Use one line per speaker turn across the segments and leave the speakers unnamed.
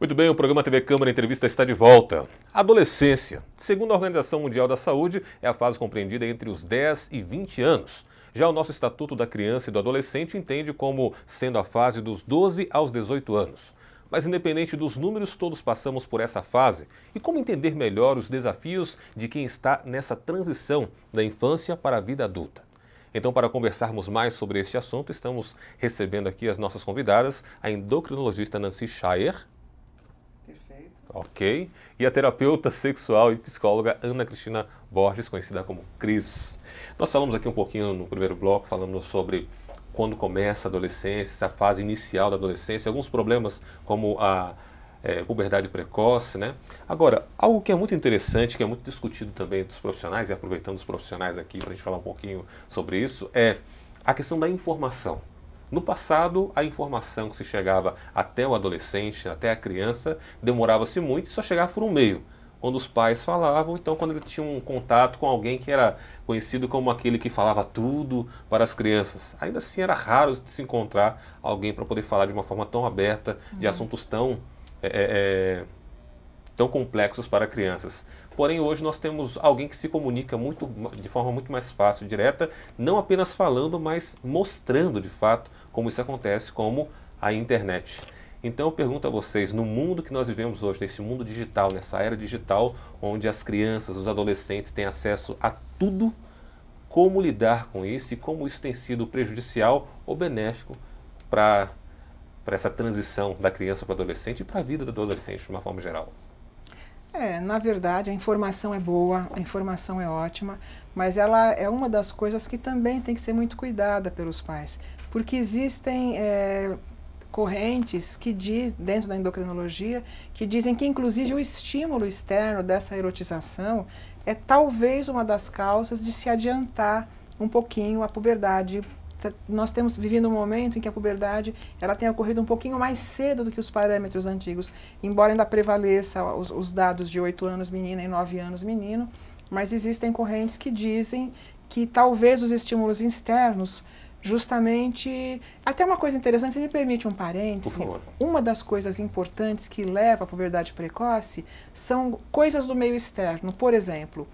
Muito bem, o programa TV Câmara Entrevista está de volta. Adolescência. Segundo a Organização Mundial da Saúde, é a fase compreendida entre os 10 e 20 anos. Já o nosso Estatuto da Criança e do Adolescente entende como sendo a fase dos 12 aos 18 anos. Mas, independente dos números, todos passamos por essa fase. E como entender melhor os desafios de quem está nessa transição da infância para a vida adulta? Então, para conversarmos mais sobre este assunto, estamos recebendo aqui as nossas convidadas, a endocrinologista Nancy Shire ok? E a terapeuta sexual e psicóloga Ana Cristina Borges, conhecida como Cris. Nós falamos aqui um pouquinho no primeiro bloco, falando sobre quando começa a adolescência, essa fase inicial da adolescência, alguns problemas como a é, puberdade precoce, né? Agora, algo que é muito interessante, que é muito discutido também dos profissionais, e aproveitando os profissionais aqui para a gente falar um pouquinho sobre isso, é a questão da informação. No passado, a informação que se chegava até o adolescente, até a criança, demorava-se muito e só chegava por um meio. Quando os pais falavam, então quando ele tinha um contato com alguém que era conhecido como aquele que falava tudo para as crianças. Ainda assim era raro se encontrar alguém para poder falar de uma forma tão aberta, uhum. de assuntos tão, é, é, tão complexos para crianças. Porém, hoje nós temos alguém que se comunica muito, de forma muito mais fácil, direta, não apenas falando, mas mostrando de fato como isso acontece, como a internet. Então eu pergunto a vocês, no mundo que nós vivemos hoje, nesse mundo digital, nessa era digital, onde as crianças, os adolescentes têm acesso a tudo, como lidar com isso e como isso tem sido prejudicial ou benéfico para essa transição da criança para o adolescente e para a vida do adolescente de uma forma geral?
É, na verdade, a informação é boa, a informação é ótima, mas ela é uma das coisas que também tem que ser muito cuidada pelos pais, porque existem é, correntes que diz dentro da endocrinologia que dizem que inclusive o estímulo externo dessa erotização é talvez uma das causas de se adiantar um pouquinho a puberdade Tá, nós temos vivido um momento em que a puberdade ela tem ocorrido um pouquinho mais cedo do que os parâmetros antigos, embora ainda prevaleça os, os dados de 8 anos menina e 9 anos menino, mas existem correntes que dizem que talvez os estímulos externos justamente até uma coisa interessante, se me permite um parente uma das coisas importantes que leva à puberdade precoce são coisas do meio externo, por exemplo,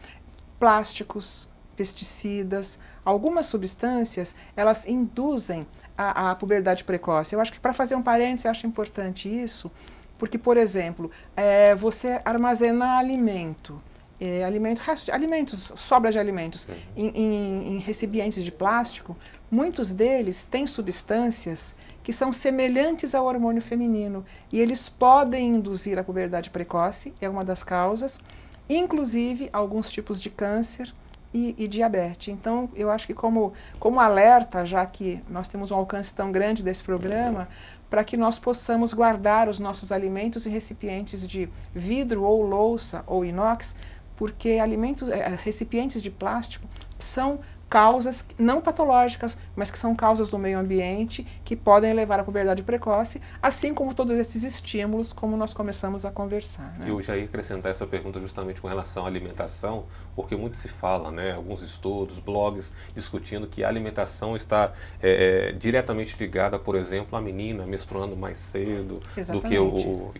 plásticos, pesticidas, algumas substâncias, elas induzem a, a puberdade precoce. Eu acho que para fazer um parênteses, eu acho importante isso, porque, por exemplo, é, você armazenar alimento, é, alimento, resto de, alimentos, sobra de alimentos, em, em, em recipientes de plástico, muitos deles têm substâncias que são semelhantes ao hormônio feminino e eles podem induzir a puberdade precoce, é uma das causas, inclusive alguns tipos de câncer e, e, diabetes. Então, eu acho que como, como alerta, já que nós temos um alcance tão grande desse programa, uhum. para que nós possamos guardar os nossos alimentos em recipientes de vidro ou louça ou inox, porque alimentos, eh, recipientes de plástico são causas não patológicas, mas que são causas do meio ambiente que podem levar à puberdade precoce, assim como todos esses estímulos, como nós começamos a conversar. Né? Eu
já ia acrescentar essa pergunta justamente com relação à alimentação, porque muito se fala, né, alguns estudos, blogs discutindo que a alimentação está é, é, diretamente ligada, por exemplo, à menina menstruando mais cedo Exatamente. do que o, o,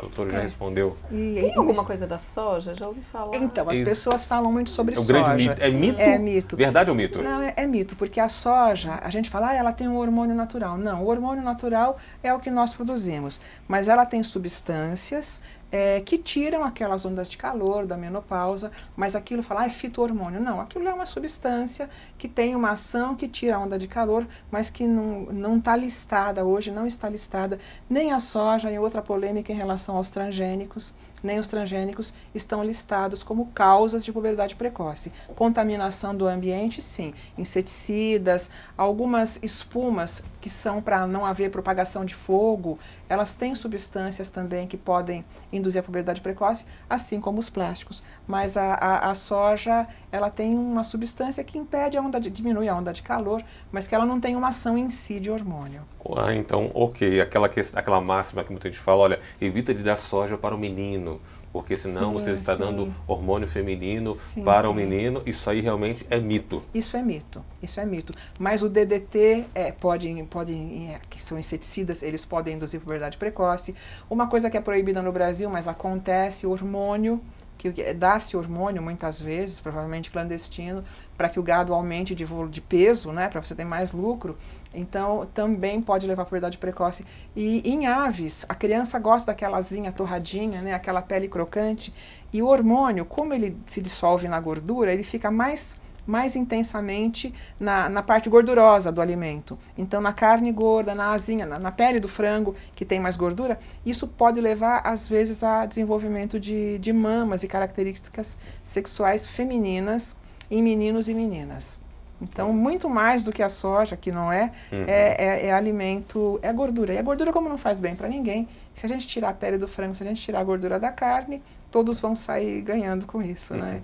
a doutora é. já respondeu.
E, Tem alguma coisa da soja? Já ouvi falar. Então, as Isso. pessoas falam muito sobre é um soja. Grande mito. É mito? É mito.
Verdade ou mito? Não,
é, é mito, porque a soja, a gente fala, ah, ela tem um hormônio natural. Não, o hormônio natural é o que nós produzimos, mas ela tem substâncias é, que tiram aquelas ondas de calor da menopausa, mas aquilo falar ah, é fito-hormônio. Não, aquilo é uma substância que tem uma ação que tira a onda de calor, mas que não está listada hoje, não está listada nem a soja e outra polêmica em relação aos transgênicos nem os transgênicos estão listados como causas de puberdade precoce. Contaminação do ambiente, sim. Inseticidas, algumas espumas que são para não haver propagação de fogo, elas têm substâncias também que podem induzir a puberdade precoce, assim como os plásticos. Mas a, a, a soja, ela tem uma substância que impede a onda, de, diminui a onda de calor, mas que ela não tem uma ação em si de hormônio.
Ah, então, ok, aquela, que, aquela máxima que muita gente fala, olha, evita de dar soja para o menino, porque senão sim, você está sim. dando hormônio feminino sim, para o menino, isso aí realmente é mito.
Isso é mito, isso é mito. Mas o DDT é, pode, pode, é, que são inseticidas, eles podem induzir puberdade precoce. Uma coisa que é proibida no Brasil, mas acontece, o hormônio que dá-se hormônio muitas vezes, provavelmente clandestino, para que o gado aumente de, de peso, né, para você ter mais lucro. Então, também pode levar à puberdade precoce. E em aves, a criança gosta daquela asinha torradinha, né, aquela pele crocante, e o hormônio, como ele se dissolve na gordura, ele fica mais mais intensamente na, na parte gordurosa do alimento. Então, na carne gorda, na asinha, na, na, pele do frango, que tem mais gordura, isso pode levar, às vezes, a desenvolvimento de, de mamas e características sexuais femininas em meninos e meninas. Então, muito mais do que a soja, que não é, uhum. é, é, é, alimento, é gordura. E a gordura, como não faz bem para ninguém, se a gente tirar a pele do frango, se a gente tirar a gordura da carne, todos vão sair ganhando com isso, né? uhum. né?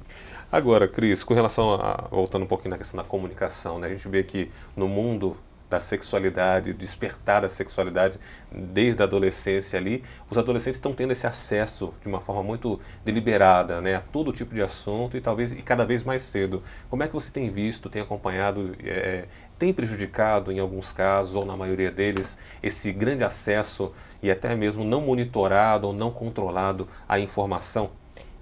Agora, Cris, com relação a. voltando um pouquinho na questão da comunicação, né? A gente vê que no mundo da sexualidade, despertar a sexualidade desde a adolescência ali, os adolescentes estão tendo esse acesso de uma forma muito deliberada, né, a todo tipo de assunto e talvez e cada vez mais cedo. Como é que você tem visto, tem acompanhado, é, é tem prejudicado em alguns casos ou na maioria deles esse grande acesso e até mesmo não monitorado ou não controlado à informação?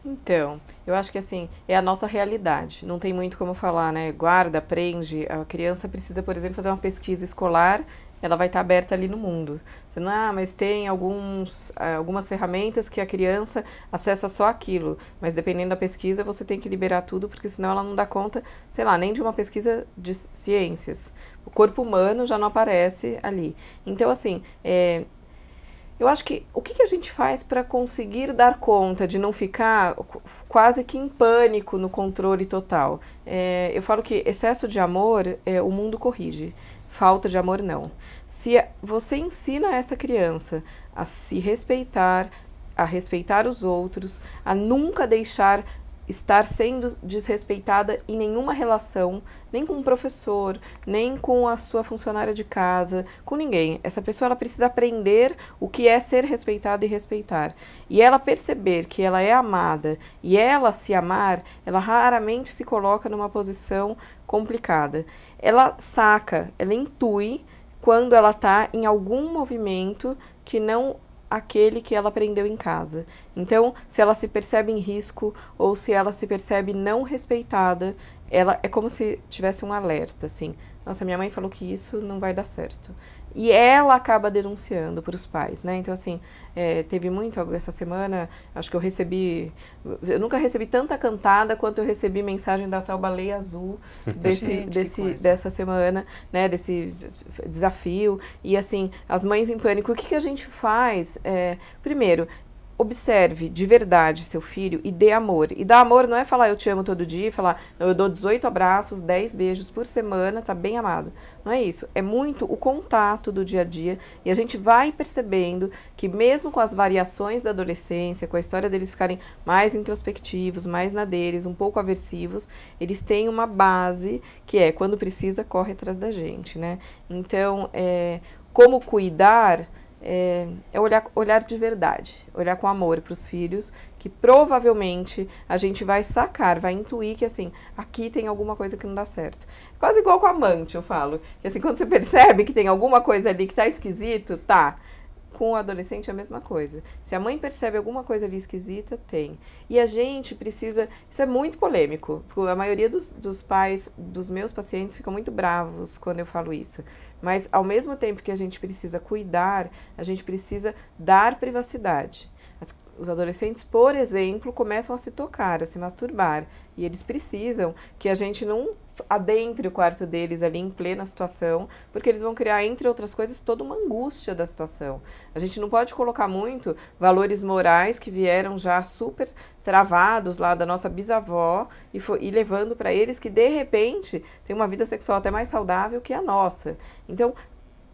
Então, eu acho que assim, é a nossa realidade. Não tem muito como falar, né? Guarda, prende. A criança precisa, por exemplo, fazer uma pesquisa escolar, ela vai estar aberta ali no mundo. Você não, ah, mas tem alguns, eh, algumas ferramentas que a criança acessa só aquilo. Mas dependendo da pesquisa, você tem que liberar tudo, porque senão ela não dá conta, sei lá, nem de uma pesquisa de ciências. O corpo humano já não aparece ali. Então, assim, é, eu acho que o que, que a gente faz para conseguir dar conta de não ficar quase que em pânico no controle total? É, eu falo que excesso de amor é, o mundo corrige, falta de amor não. Se você ensina essa criança a se respeitar, a respeitar os outros, a nunca deixar estar sendo desrespeitada em nenhuma relação, nem com o professor, nem com a sua funcionária de casa, com ninguém. Essa pessoa ela precisa aprender o que é ser respeitada e respeitar. E ela perceber que ela é amada e ela se amar, ela raramente se coloca numa posição complicada. Ela saca, ela intui quando ela está em algum movimento que não aquele que ela aprendeu em casa. Então, se ela se percebe em risco ou se ela se percebe não respeitada, ela é como se tivesse um alerta, assim. Nossa, minha mãe falou que isso não vai dar certo e ela acaba denunciando para os pais, né? Então, assim, é, teve muito essa semana, acho que eu recebi, eu nunca recebi tanta cantada quanto eu recebi mensagem da tal baleia azul desse, Gente, desse, dessa semana, né? Desse desafio e assim, as mães em pânico. O que, que a gente faz? É, primeiro, observe de verdade seu filho e dê amor. E dar amor não é falar eu te amo todo dia, falar não, eu dou 18 abraços, 10 beijos por semana, tá bem amado. Não é isso. É muito o contato do dia a dia e a gente vai percebendo que mesmo com as variações da adolescência, com a história deles ficarem mais introspectivos, mais na deles, um pouco aversivos, eles têm uma base que é quando precisa corre atrás da gente, né? Então, é, como cuidar é, é olhar, olhar de verdade, olhar com amor para os filhos, que provavelmente a gente vai sacar, vai intuir que assim, aqui tem alguma coisa que não dá certo. Quase igual com amante, eu falo. E assim, quando você percebe que tem alguma coisa ali que tá esquisito, tá. Com o adolescente é a mesma coisa. Se a mãe percebe alguma coisa ali esquisita, tem. E a gente precisa. Isso é muito polêmico. A maioria dos, dos pais dos meus pacientes ficam muito bravos quando eu falo isso. Mas ao mesmo tempo que a gente precisa cuidar, a gente precisa dar privacidade. Os adolescentes, por exemplo, começam a se tocar, a se masturbar. E eles precisam que a gente não adentre o quarto deles ali em plena situação, porque eles vão criar, entre outras coisas, toda uma angústia da situação. A gente não pode colocar muito valores morais que vieram já super travados lá da nossa bisavó e, e levando para eles que, de repente, tem uma vida sexual até mais saudável que a nossa. Então,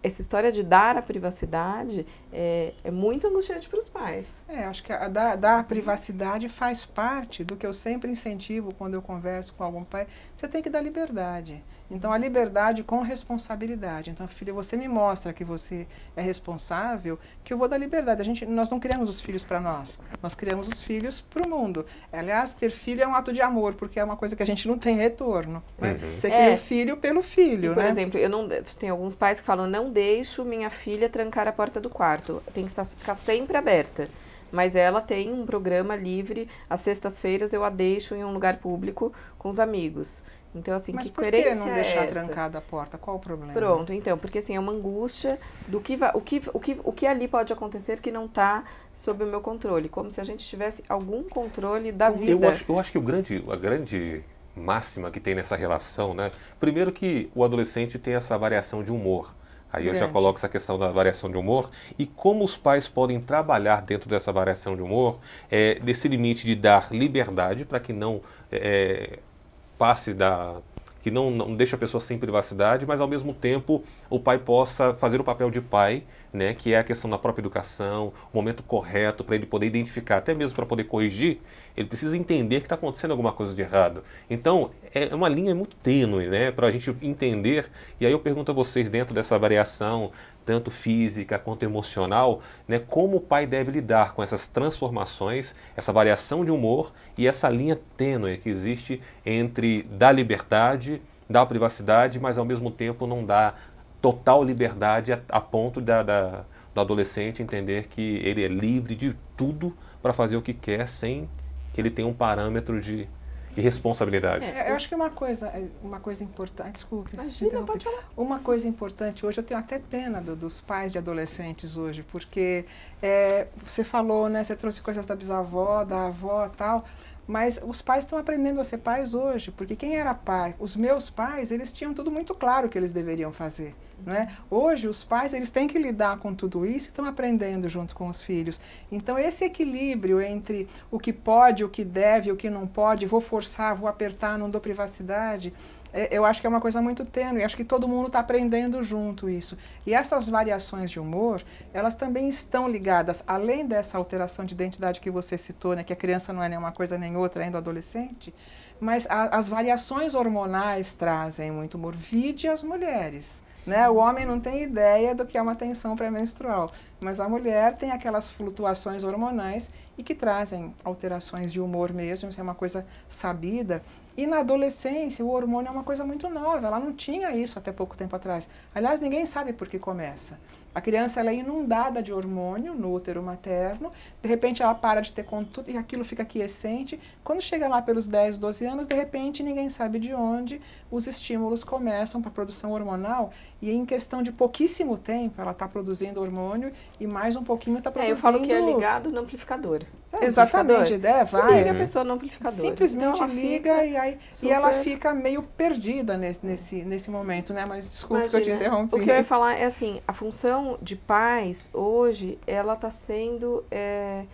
essa história de dar a privacidade
é, é muito angustiante para os pais. É, acho que a, dar a privacidade faz parte do que eu sempre incentivo quando eu converso com algum pai. Você tem que dar liberdade. Então, a liberdade com responsabilidade. Então, filha, você me mostra que você é responsável, que eu vou dar liberdade. A gente, nós não criamos os filhos para nós, nós criamos os filhos para o mundo. Aliás, ter filho é um ato de amor, porque é uma coisa que a gente não tem retorno. Né? Uhum. Você cria é. o é. um filho pelo filho. E, por né? exemplo, eu não, tem alguns pais que falam: não deixo minha filha trancar a porta do
quarto, tem que estar, ficar sempre aberta mas ela tem um programa livre. Às sextas-feiras eu a deixo em um lugar público com os amigos. Então, assim, Mas que por que não é deixar é trancada a porta? Qual o problema? Pronto, então, porque assim, é uma angústia do que, vai, o, que, o, que, o que ali pode acontecer que não está sob o meu controle. Como se a gente tivesse algum controle da vida. Eu acho,
eu acho que o grande, a grande máxima que tem nessa relação, né? Primeiro que o adolescente tem essa variação de humor. Aí grande. eu já coloco essa questão da variação de humor e como os pais podem trabalhar dentro dessa variação de humor, é, desse limite de dar liberdade para que não é, é passe da que não, não deixa a pessoa sem privacidade, mas ao mesmo tempo o pai possa fazer o papel de pai, né, que é a questão da própria educação, o momento correto para ele poder identificar, até mesmo para poder corrigir, ele precisa entender que está acontecendo alguma coisa de errado. Então é, é uma linha muito tênue, né, para a gente entender. E aí eu pergunto a vocês dentro dessa variação tanto física quanto emocional, né, como o pai deve lidar com essas transformações, essa variação de humor e essa linha tênue que existe entre dar liberdade, dar privacidade, mas ao mesmo tempo não dá total liberdade a, a ponto da, da, do adolescente entender que ele é livre de tudo para fazer o que quer sem que ele tenha um parâmetro de e responsabilidade. É,
eu acho que uma coisa, é, uma coisa importante, desculpe, Imagina, pode falar. uma coisa importante hoje, eu tenho até pena do, dos pais de adolescentes hoje, porque é, você falou, né, você trouxe coisas da bisavó, da avó tal, mas os pais estão aprendendo a ser pais hoje, porque quem era pai, os meus pais, eles tinham tudo muito claro que eles deveriam fazer, não é? Hoje os pais, eles têm que lidar com tudo isso e estão aprendendo junto com os filhos. Então esse equilíbrio entre o que pode, o que deve, o que não pode, vou forçar, vou apertar, não dou privacidade, é, eu acho que é uma coisa muito tênue, acho que todo mundo está aprendendo junto isso. E essas variações de humor, elas também estão ligadas, além dessa alteração de identidade que você citou, né, que a criança não é nenhuma coisa nem outra, ainda adolescente, mas a, as variações hormonais trazem muito humor. Vide as mulheres. Né? O homem não tem ideia do que é uma tensão pré-menstrual, mas a mulher tem aquelas flutuações hormonais e que trazem alterações de humor mesmo, isso é uma coisa sabida. E na adolescência, o hormônio é uma coisa muito nova, ela não tinha isso até pouco tempo atrás. Aliás, ninguém sabe por que começa. A criança ela é inundada de hormônio no útero materno, de repente ela para de ter contato e aquilo fica quiescente. Quando chega lá pelos 10, 12 anos, de repente ninguém sabe de onde os estímulos começam para a produção hormonal e em questão de pouquíssimo tempo ela está produzindo hormônio e mais um pouquinho está produzindo... É, eu falo que é ligado no amplificador.
Exatamente, é, vai. Liga né? a pessoa
no amplificador. Simplesmente então liga e aí super... e ela fica meio perdida nesse, nesse, nesse momento, né? Mas desculpa Imagina. que eu te interrompi. O que eu ia
falar é assim, a função de pais hoje, ela está sendo é,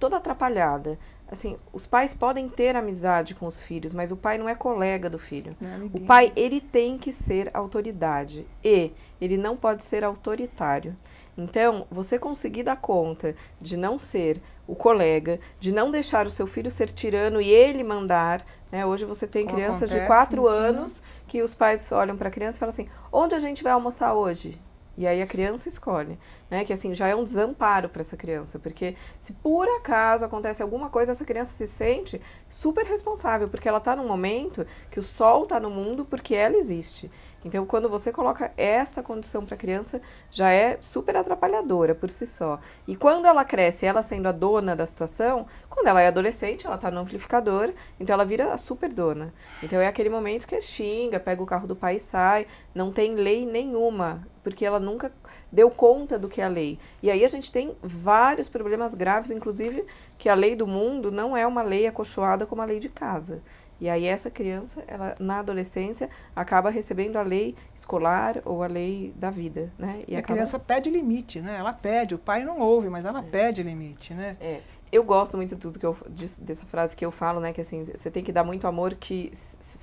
toda atrapalhada. Assim, os pais podem ter amizade com os filhos, mas o pai não é colega do filho. É o pai, ele tem que ser autoridade e ele não pode ser autoritário. Então, você conseguir dar conta de não ser o colega, de não deixar o seu filho ser tirano e ele mandar. Né? Hoje você tem Como crianças acontece, de 4 anos que os pais olham para a criança e falam assim: onde a gente vai almoçar hoje? E aí a criança escolhe, né? Que assim já é um desamparo para essa criança, porque se por acaso acontece alguma coisa, essa criança se sente super responsável, porque ela está num momento que o sol está no mundo porque ela existe. Então, quando você coloca essa condição para a criança, já é super atrapalhadora por si só. E quando ela cresce, ela sendo a dona da situação, quando ela é adolescente, ela está no amplificador, então ela vira a super dona. Então, é aquele momento que xinga, pega o carro do pai e sai, não tem lei nenhuma, porque ela nunca deu conta do que é a lei. E aí a gente tem vários problemas graves, inclusive que a lei do mundo não é uma lei acolchoada como a lei de casa. E aí essa criança, ela na adolescência acaba recebendo a lei escolar ou a lei da vida,
né? E, e a criança pede limite, né? Ela pede, o pai não ouve, mas ela é. pede limite, né? É. Eu gosto muito tudo que eu dessa frase
que eu falo, né, que assim, você tem que dar muito amor que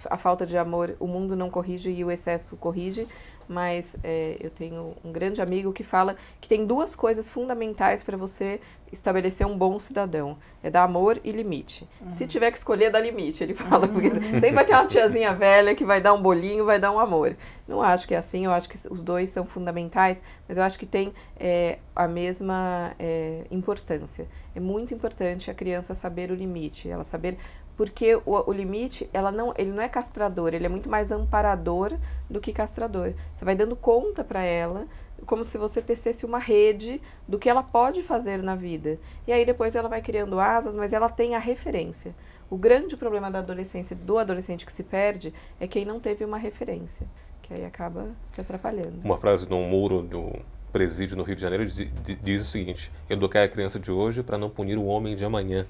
a falta de amor o mundo não corrige e o excesso corrige mas é, eu tenho um grande amigo que fala que tem duas coisas fundamentais para você estabelecer um bom cidadão: é dar amor e limite. Uhum. Se tiver que escolher, dá limite, ele fala, uhum. porque sempre vai ter uma tiazinha velha que vai dar um bolinho, vai dar um amor. Não acho que é assim, eu acho que os dois são fundamentais, mas eu acho que tem é, a mesma é, importância. É muito importante a criança saber o limite, ela saber porque o, o, limite ela não ele não é castrador ele é muito mais amparador do que castrador você vai dando conta para ela como se você tecesse uma rede do que ela pode fazer na vida e aí depois ela vai criando asas mas ela tem a referência o grande problema da adolescência do adolescente que se perde é quem não teve uma referência que aí acaba se atrapalhando uma
frase de um muro do presídio no Rio de Janeiro diz, diz o seguinte educar a criança de hoje para não punir o homem de amanhã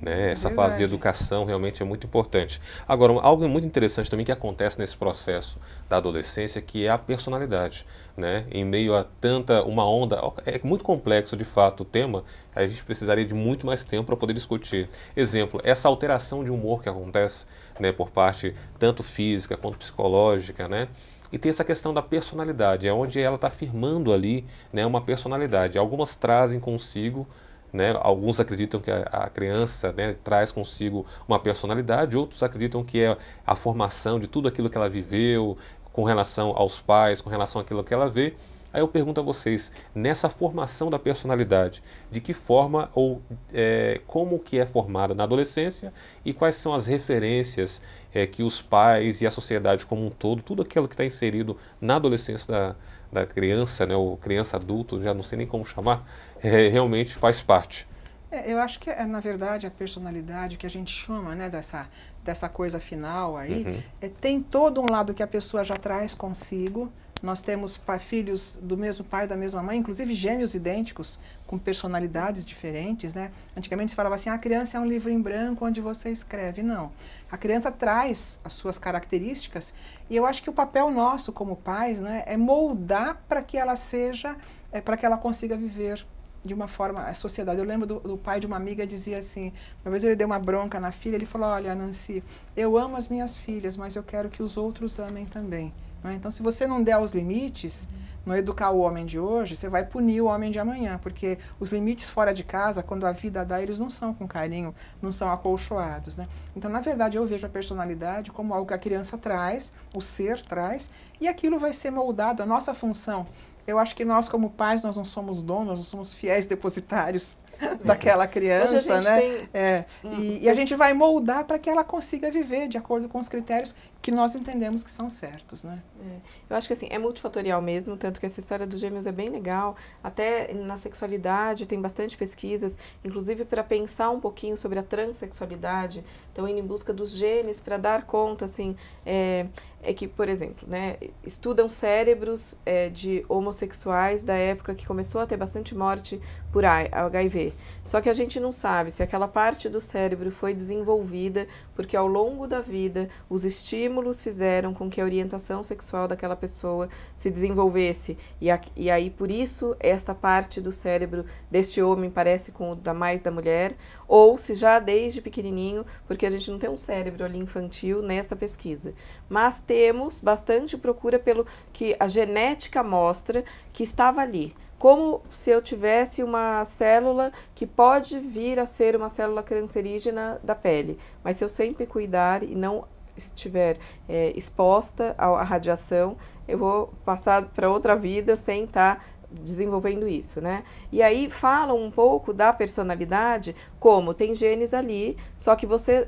né? É essa fase de educação realmente é muito importante. Agora, algo muito interessante também que acontece nesse processo da adolescência, que é a personalidade. Né? Em meio a tanta, uma onda, é muito complexo de fato o tema, a gente precisaria de muito mais tempo para poder discutir. Exemplo, essa alteração de humor que acontece né, por parte tanto física quanto psicológica, né? E tem essa questão da personalidade, é onde ela está afirmando ali né, uma personalidade. Algumas trazem consigo né? Alguns acreditam que a, a criança né, traz consigo uma personalidade, outros acreditam que é a formação de tudo aquilo que ela viveu com relação aos pais, com relação àquilo que ela vê. Aí eu pergunto a vocês, nessa formação da personalidade, de que forma ou é, como que é formada na adolescência e quais são as referências é, que os pais e a sociedade como um todo, tudo aquilo que está inserido na adolescência da, da criança, né, ou criança adulto, já não sei nem como chamar, é, realmente faz parte.
É, eu acho que, é, na verdade, a personalidade que a gente chama né, dessa, dessa coisa final aí, uhum. é, tem todo um lado que a pessoa já traz consigo, nós temos filhos do mesmo pai e da mesma mãe, inclusive gêmeos idênticos, com personalidades diferentes, né? Antigamente se falava assim, ah, a criança é um livro em branco onde você escreve. Não. A criança traz as suas características e eu acho que o papel nosso como pais né, é moldar para que ela seja, é, para que ela consiga viver de uma forma, a sociedade. Eu lembro do, do, pai de uma amiga dizia assim, uma vez ele deu uma bronca na filha, ele falou, olha Nancy, eu amo as minhas filhas, mas eu quero que os outros amem também. Né? Então, se você não der os limites, não educar o homem de hoje, você vai punir o homem de amanhã, porque os limites fora de casa, quando a vida dá, eles não são com carinho, não são acolchoados, né? Então, na verdade, eu vejo a personalidade como algo que a criança traz, o ser traz, e aquilo vai ser moldado, a nossa função. Eu acho que nós, como pais, nós não somos donos, nós somos fiéis depositários daquela criança, né? Tem... É. Hum. E, e, a gente vai moldar para que ela consiga viver de acordo com os critérios que nós entendemos que são certos, né? É.
Eu acho que assim é multifatorial mesmo, tanto que essa história dos gêmeos é bem legal. Até na sexualidade tem bastante pesquisas, inclusive para pensar um pouquinho sobre a transexualidade. Então indo em busca dos genes para dar conta, assim, é, é que, por exemplo, né, estudam cérebros é, de homossexuais da época que começou a ter bastante morte por HIV fazer. Só que a gente não sabe se aquela parte do cérebro foi desenvolvida porque ao longo da vida os estímulos fizeram com que a orientação sexual daquela pessoa se desenvolvesse. E, a, e aí, por isso, esta parte do cérebro deste homem parece com o da mais da mulher, ou se já desde pequenininho, porque a gente não tem um cérebro ali infantil nesta pesquisa. Mas temos bastante procura pelo que a genética mostra que estava ali como se eu tivesse uma célula que pode vir a ser uma célula cancerígena da pele. Mas se eu sempre cuidar e não estiver é, exposta à, radiação, eu vou passar para outra vida sem estar tá desenvolvendo isso, né? E aí falam um pouco da personalidade, como tem genes ali, só que você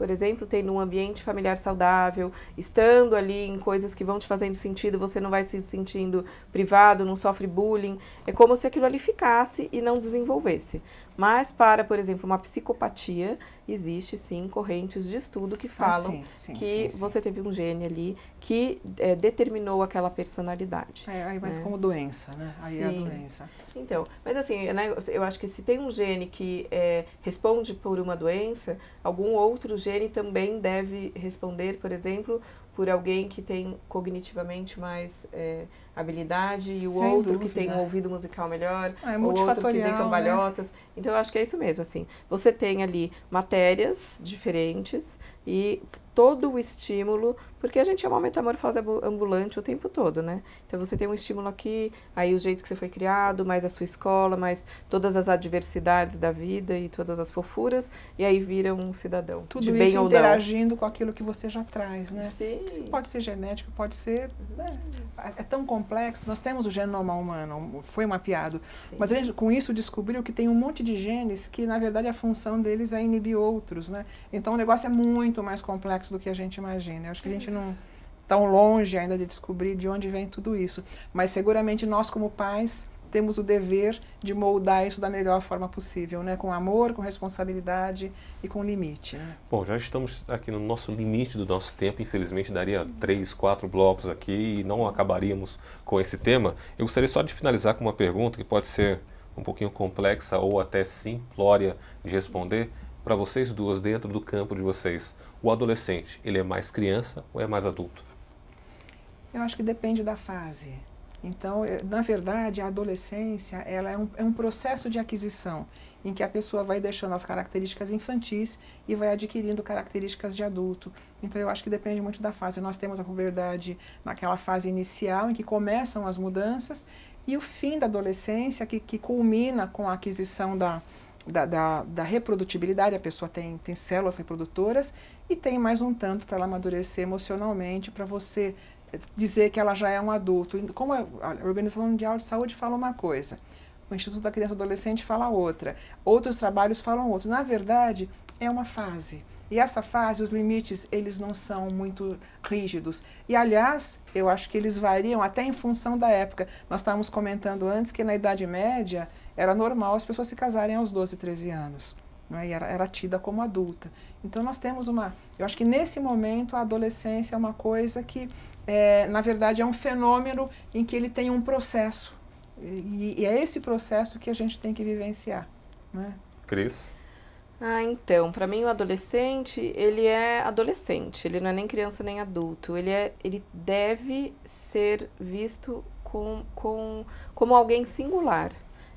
por exemplo, tendo um ambiente familiar saudável, estando ali em coisas que vão te fazendo sentido, você não vai se sentindo privado, não sofre bullying. É como se aquilo ali ficasse e não desenvolvesse. Mas para, por exemplo, uma psicopatia, existe sim correntes de estudo que falam ah, sim, sim, que sim, você teve um gene ali que é, determinou aquela personalidade. É, aí mas né? como doença, né? Aí é a doença. Então, mas assim, é, né, eu acho que se tem um gene que é, responde por uma doença, algum outro gene também deve responder, por exemplo, por alguém que tem cognitivamente mais é, habilidade e o Sem outro dúvida. que tem um ouvido musical melhor, ah, é multifatorial, outro que tem né? cambalhotas. Né? Então eu acho que é isso mesmo, assim. Você tem ali matérias diferentes e todo o estímulo, porque a gente é uma metamorfose ambulante o tempo todo, né? Então você tem um estímulo aqui, aí o jeito que você foi criado, mais a sua escola, mais todas as adversidades da vida e todas as fofuras, e aí vira um cidadão.
Tudo isso interagindo com aquilo que você já traz, né? Sim. Isso pode ser genético, pode ser. Né? Uhum. É, é tão complexo. Nós temos o genoma humano, foi mapeado, Sim. mas a gente com isso descobriu que tem um monte de genes que na verdade a função deles é inibir outros, né? Então o negócio é muito muito mais complexo do que a gente imagina. Eu acho que a gente não tão longe ainda de descobrir de onde vem tudo isso, mas seguramente nós como pais temos o dever de moldar isso da melhor forma possível, né? Com amor, com responsabilidade e com limite.
Né? Bom, já estamos aqui no nosso limite do nosso tempo. Infelizmente, daria três, quatro blocos aqui e não acabaríamos com esse tema. Eu gostaria só de finalizar com uma pergunta que pode ser um pouquinho complexa ou até simplória de responder, para vocês duas dentro do campo de vocês? O adolescente, ele é mais criança ou é mais adulto?
Eu acho que depende da fase. Então, eh, na verdade, a adolescência ela é um, é, um, processo de aquisição em que a pessoa vai deixando as características infantis e vai adquirindo características de adulto. Então, eu acho que depende muito da fase. Nós temos a puberdade naquela fase inicial em que começam as mudanças e o fim da adolescência que, que culmina com a aquisição da, da, da, da, reprodutibilidade, a pessoa tem, tem células reprodutoras e tem mais um tanto para ela amadurecer emocionalmente, para você eh, dizer que ela já é um adulto. Como é, a Organização Mundial de Saúde fala uma coisa, o Instituto da Criança e Adolescente fala outra, outros trabalhos falam outros. Na verdade, é uma fase. E essa fase, os limites, eles não são muito rígidos. E, aliás, eu acho que eles variam até em função da época. Nós estávamos comentando antes que na Idade Média era normal as pessoas se casarem aos 12, 13 anos. Né? E era, era tida como adulta. Então nós temos uma. Eu acho que nesse momento a adolescência é uma coisa que, é, na verdade, é um fenômeno em que ele tem um processo. E, e é esse processo que a gente tem que vivenciar. Né?
Cris?
Ah, então, para mim o adolescente, ele é adolescente, ele não é nem criança nem adulto, ele, é, ele deve ser visto com, com, como alguém singular.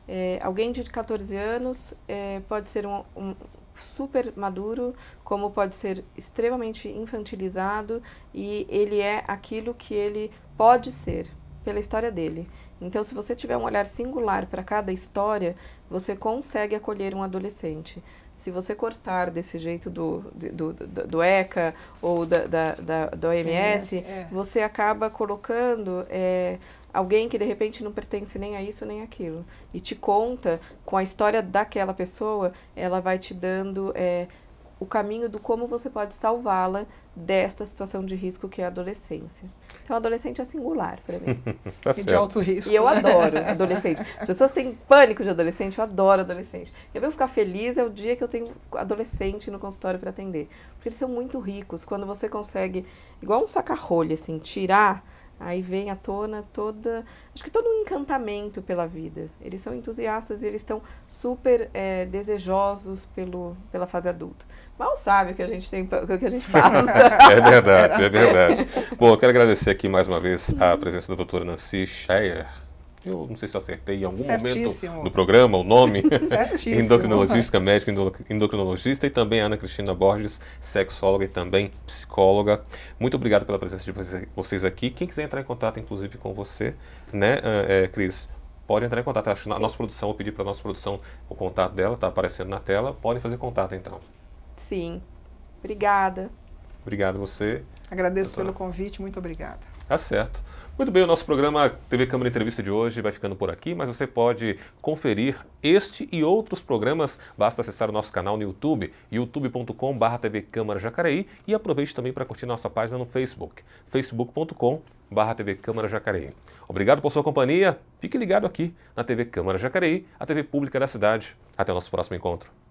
É, alguém de 14 anos é, pode ser um, um, super maduro, como pode ser extremamente infantilizado, e ele é aquilo que ele pode ser pela história dele. Então, se você tiver um olhar singular para cada história, você consegue acolher um adolescente. Se você cortar desse jeito do, do, do, do ECA ou da, da, da, da OMS, é. você acaba colocando. É, alguém que de repente não pertence nem a isso nem aquilo e te conta com a história daquela pessoa, ela vai te dando é, o caminho do como você pode salvá-la desta situação de risco que é a adolescência. Então, adolescente é singular para mim. tá e de alto risco. E eu né? adoro adolescente. As pessoas têm pânico de adolescente, eu adoro adolescente. Eu vou ficar feliz é o dia que eu tenho adolescente no consultório para atender. Porque eles são muito ricos. Quando você consegue, igual um saca-rolha, assim, tirar Aí vem à tona toda, acho que todo um encantamento pela vida. Eles são entusiastas e eles estão super é, desejosos pelo, pela fase adulta. Mal sabe o que a gente tem, o que a gente passa. é verdade, é verdade.
Bom, eu quero agradecer aqui mais uma vez a presença da doutora Nancy Scheier. Eu não sei se eu acertei em algum Certíssimo. momento do programa o nome. Certíssimo. endocrinologista, médica endocrinologista e também Ana Cristina Borges, sexóloga e também psicóloga. Muito obrigado pela presença de vocês aqui. Quem quiser entrar em contato, inclusive, com você, né, é, Cris? Pode entrar em contato. Acho que na nossa produção, eu pedi para a nossa produção o contato dela, está aparecendo na tela. Podem fazer contato, então.
Sim. Obrigada.
Obrigado você.
Agradeço doutora. pelo convite, muito obrigada.
Tá certo. Muito bem, o nosso programa TV Câmara Entrevista de hoje vai ficando por aqui, mas você pode conferir este e outros programas. Basta acessar o nosso canal no YouTube, youtube.com.br TV Câmara Jacareí e aproveite também para curtir nossa página no Facebook, facebook.com.br TV Câmara Jacareí. Obrigado por sua companhia, fique ligado aqui na TV Câmara Jacareí, a TV pública da cidade. Até o nosso próximo encontro.